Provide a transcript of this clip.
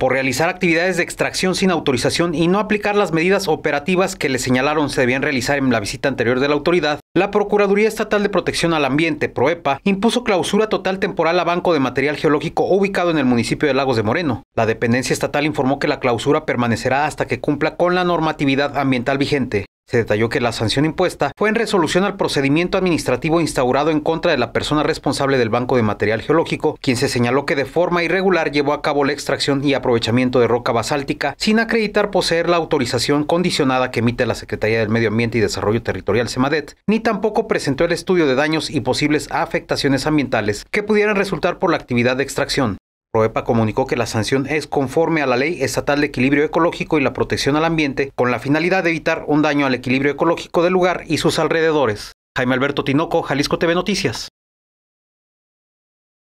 por realizar actividades de extracción sin autorización y no aplicar las medidas operativas que le señalaron se debían realizar en la visita anterior de la autoridad, la Procuraduría Estatal de Protección al Ambiente, PROEPA, impuso clausura total temporal a banco de material geológico ubicado en el municipio de Lagos de Moreno. La dependencia estatal informó que la clausura permanecerá hasta que cumpla con la normatividad ambiental vigente. Se detalló que la sanción impuesta fue en resolución al procedimiento administrativo instaurado en contra de la persona responsable del Banco de Material Geológico, quien se señaló que de forma irregular llevó a cabo la extracción y aprovechamiento de roca basáltica sin acreditar poseer la autorización condicionada que emite la Secretaría del Medio Ambiente y Desarrollo Territorial Semadet, ni tampoco presentó el estudio de daños y posibles afectaciones ambientales que pudieran resultar por la actividad de extracción. Proepa comunicó que la sanción es conforme a la Ley Estatal de Equilibrio Ecológico y la Protección al Ambiente, con la finalidad de evitar un daño al equilibrio ecológico del lugar y sus alrededores. Jaime Alberto Tinoco, Jalisco TV Noticias.